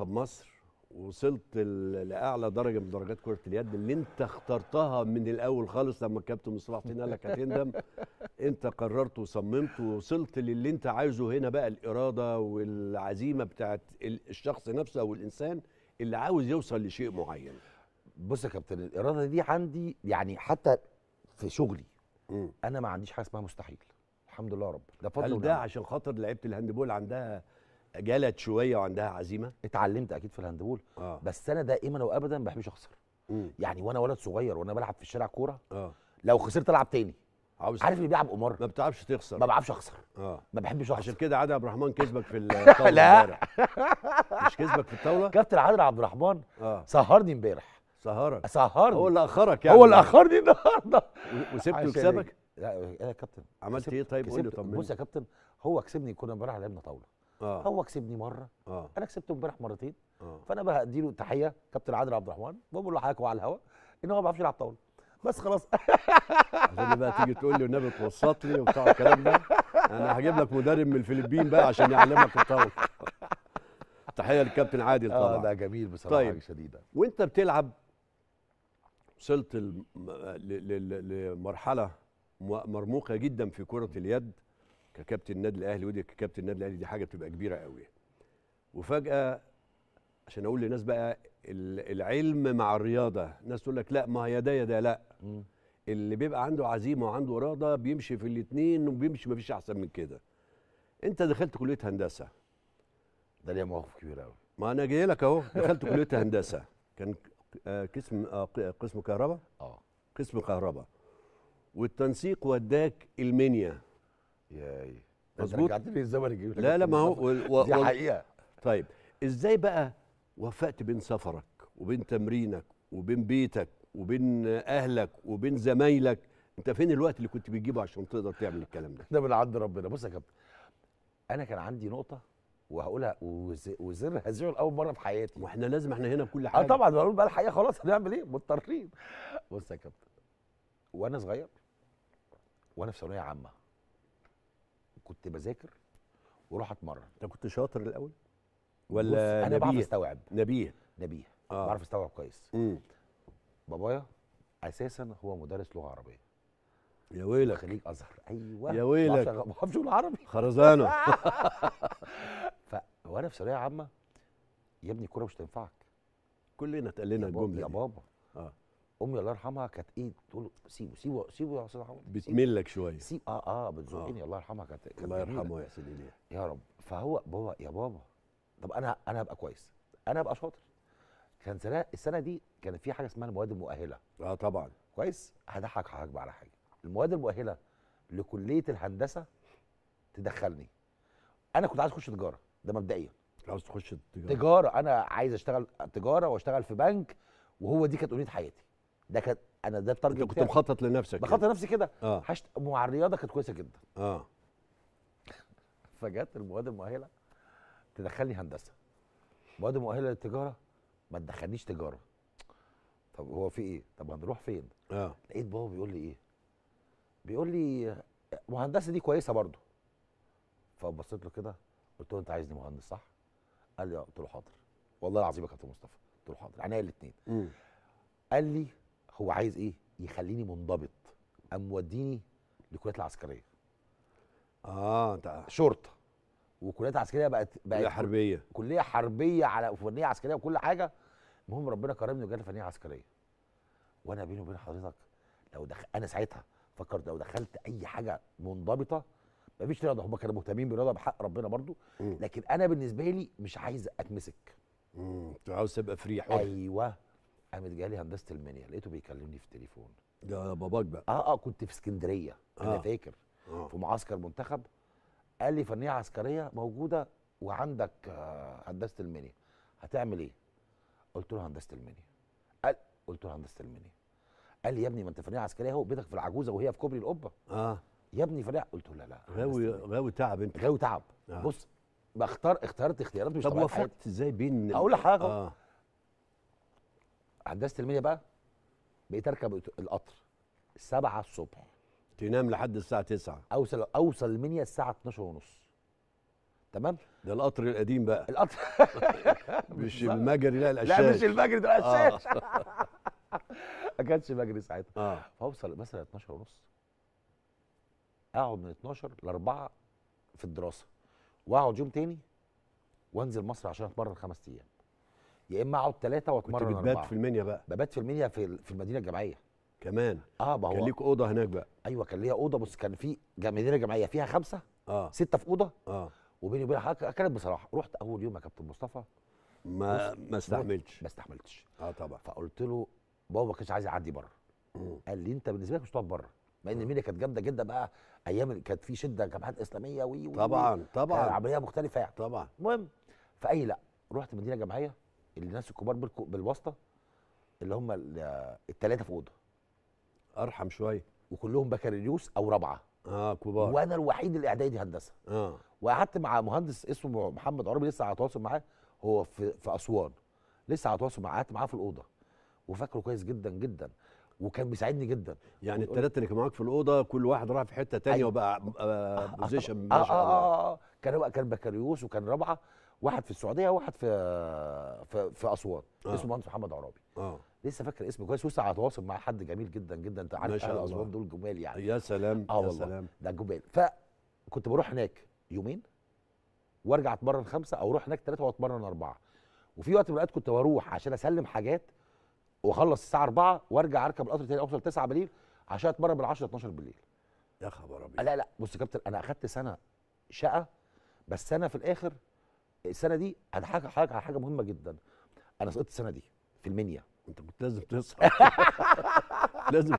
منتخب مصر وصلت لاعلى درجه من درجات كره اليد اللي انت اخترتها من الاول خالص لما الكابتن مصطفى حسين قال لك هتندم انت قررت وصممت ووصلت للي انت عايزه هنا بقى الاراده والعزيمه بتاعت الشخص نفسه او الانسان اللي عاوز يوصل لشيء معين بص يا كابتن الاراده دي عندي يعني حتى في شغلي م. انا ما عنديش حاجه اسمها مستحيل الحمد لله يا رب ده فضل ده عشان خاطر لعيبه الهاندبول عندها جلت شويه وعندها عزيمه اتعلمت اكيد في الهاندبول آه. بس انا دائما وابدا ما بحبش اخسر مم. يعني وانا ولد صغير وانا بلعب في الشارع كوره آه. لو خسرت العب تاني آه، عارف اللي بيلعب قمار ما بتعرفش تخسر ما بعرفش اخسر اه ما بحبش اخسر عشان كده عادل عبد الرحمن كسبك في الطاوله لا مش كسبك في الطاوله كابتن عادل عبد الرحمن آه. سهرني امبارح سهرك سهرني هو اللي اخرك يعني هو اللي اخرني النهارده وسبته يكسبك إيه؟ لا إيه يا كابتن عملت ايه طيب قول لي طمني بص يا كابتن هو كسبني كنا امبارح لعبنا طاوله آه. هو كسبني مره آه. انا كسبته امبارح مرتين آه. فانا بقى اديله تحيه كابتن عادل عبد الرحمن بقول له حضرتك على الهواء ان هو ما بيعرفش يلعب طاوله بس خلاص عشان بقى تيجي تقول لي والنبي توسط لي وبتاع الكلام ده انا هجيب لك مدرب من الفلبين بقى عشان يعلمك الطاوله تحيه للكابتن عادل آه، طبعا اه ده جميل بصراحه طيب. شديده وانت بتلعب وصلت لمرحله مرموقه جدا في كره اليد ككابتن النادي الاهلي ودي ككابتن النادي الاهلي دي حاجه بتبقى كبيره قوي وفجاه عشان اقول للناس بقى العلم مع الرياضه الناس تقول لك لا ما هي ده يا ده لا اللي بيبقى عنده عزيمه وعنده اراده بيمشي في الاثنين وبيمشي مفيش احسن من كده انت دخلت كليه هندسه ده ليا موقف كبير قوي ما انا جاي لك اهو دخلت كليه هندسه كان آه، قسم آه، قسم كهرباء اه قسم كهرباء والتنسيق وداك المنيا ياي مظبوط رجعت لي الزمن يجيب لا لا ما هو و... و... دي حقيقه طيب ازاي بقى وفقت بين سفرك وبين تمرينك وبين بيتك وبين اهلك وبين زمايلك انت فين الوقت اللي كنت بتجيبه عشان تقدر تعمل الكلام ده ده من عند ربنا بص يا كابتن انا كان عندي نقطه وهقولها وزر هزيعه لاول مره في حياتي واحنا لازم احنا هنا كل آه حاجه اه طبعا بقول بقى الحقيقه خلاص هنعمل ايه مضطرين بص يا كابتن وانا صغير وانا في ثانويه عامه كنت بذاكر واروح اتمرن انت كنت شاطر الاول ولا انا بعرف استوعب نبيه نبيه آه. بعرف استوعب كويس مم. بابايا اساسا هو مدرس لغه عربيه يا ويلك خليج ازهر ايوه يا ويلك ما بعرفش اقول عربي خرزانه ف وانا في ثانويه عامه يا ابني الكوره مش تنفعك كلنا اتقال لنا الجمله يا بابا آه. امي الله يرحمها كانت ايه تقول له سيبه سيبه سيبه يا استاذ محمود بتملك شويه سيب اه اه بتزقني آه. الله يرحمها كانت الله يرحمه يا سيدي ليه يا رب فهو بابا يا بابا طب انا انا هبقى كويس انا هبقى شاطر كان سنة السنه دي كان في حاجه اسمها المواد المؤهله اه طبعا كويس هضحك حضرتك بقى على حاجه المواد المؤهله لكليه الهندسه تدخلني انا كنت عايز اخش تجاره ده مبدئيا عاوز تخش تجاره تجاره انا عايز اشتغل تجاره واشتغل في بنك وهو دي كانت امنيه حياتي ده كان انا ده التارجت كنت مخطط لنفسك بخطط يعني. لنفسي كده اه حشت مع الرياضه كانت كويسه جدا اه فجت المواد المؤهله تدخلني هندسه مواد مؤهله للتجاره ما تدخلنيش تجاره طب هو في ايه طب هنروح فين اه لقيت بابا بيقول لي ايه بيقول لي مهندسه دي كويسه برضه فبصيت له كده قلت له انت عايزني مهندس صح قال لي اه قلت له حاضر والله العظيم يا كابتن مصطفى قلت له حاضر عينيا الاثنين قال لي هو عايز ايه يخليني منضبط قام موديني للكليات العسكريه اه انت شرطه وكليات عسكريه بقت بقت كليه حربيه كليه حربيه على فنيه عسكريه وكل حاجه المهم ربنا كرمني وجالي فنيه عسكريه وانا بيني وبين حضرتك لو دخل انا ساعتها فكرت لو دخلت اي حاجه منضبطه مفيش رياضه هم كانوا مهتمين بالرياضه بحق ربنا برضو لكن انا بالنسبه لي مش عايز اتمسك امم عاوز تبقى فري حر ايوه قامت جالي هندسه المنيا لقيته بيكلمني في التليفون ده باباك بقى اه اه كنت في اسكندريه آه. انا فاكر آه. في معسكر منتخب قال لي فنيه عسكريه موجوده وعندك آه هندسه المنيا هتعمل ايه؟ قلت له هندسه المنيا قال قلت له هندسه المنيا قال لي يا ابني ما انت فنيه عسكريه اهو بيتك في العجوزه وهي في كوبري القبه اه يا ابني فنيه قلت له لا لا غاوي غاوي تعب انت غاوي تعب آه. بص بختار اخترت اختيارات مش طب وفقت ازاي بين اقول لحضرتك آه. هندسه المنيا بقى بقيت اركب القطر السبعة الصبح تنام لحد الساعه 9 اوصل اوصل المنيا الساعه 12 ونص تمام ده القطر القديم بقى القطر مش المجري لا الاشاش لا مش المجري ده الاشاش آه. ما كانش مجري ساعتها آه. فاوصل مثلا 12 ونص اقعد من 12 ل 4 في الدراسه واقعد يوم تاني وانزل مصر عشان اتمرن خمس ايام يا اما اقعد ثلاثه واتمرن كنت بتبات في المنيا بقى ببات في المنيا في في المدينه الجامعيه كمان اه ما هو كان ليك اوضه هناك بقى ايوه كان ليا اوضه بس كان في مدينه جامعيه فيها خمسه اه سته في اوضه اه وبيني وبين حضرتك كانت بصراحه رحت اول يوم يا كابتن مصطفى ما ما استحملتش ما استحملتش اه طبعا فقلت له بابا ما كانش عايز يعدي بره قال لي انت بالنسبه لك مش هتقعد بره مع ان المنيا كانت جامده جدا بقى ايام كانت في شده جامعات اسلاميه وي, وي طبعا طبعا عمليه مختلفه يعني طبعا المهم فاي لا رحت مدينه جامعيه الناس الكبار بالواسطه اللي هم الثلاثه في اوضه ارحم شويه وكلهم بكالوريوس او رابعه اه كبار وانا الوحيد اللي اعدادي هندسه اه وقعدت مع مهندس اسمه محمد عربي لسه على تواصل معاه هو في في اسوان لسه على تواصل معاه قعدت معاه في الاوضه وفاكره كويس جدا جدا وكان بيساعدني جدا يعني الثلاثه اللي كانوا معاك في الاوضه كل واحد راح في حته تانية أيوة. وبقى بوزيشن آه، آه، آه، ما شاء الله كان كان بكالوريوس وكان رابعه واحد في السعوديه وواحد في في, في اسوان آه. اسمه مهندس محمد عرابي آه. لسه فاكر اسمه كويس ولسه على تواصل مع حد جميل جدا جدا انت عارف اهل اسوان دول جمال يعني يا سلام اه يا والله سلام. ده جمال فكنت بروح هناك يومين وارجع اتمرن خمسه او اروح هناك ثلاثه واتمرن اربعه وفي وقت من الاوقات كنت بروح عشان اسلم حاجات واخلص الساعه 4 وارجع اركب القطر تاني اوصل 9 بالليل عشان اتمرن من 10 12 بالليل يا خبر ابيض لا لا بص يا كابتن انا اخدت سنه شقه بس انا في الاخر السنه دي هضحك حاجة على حاجه مهمه جدا انا سقطت السنه دي في المنيا انت كنت لازم تصحى لازم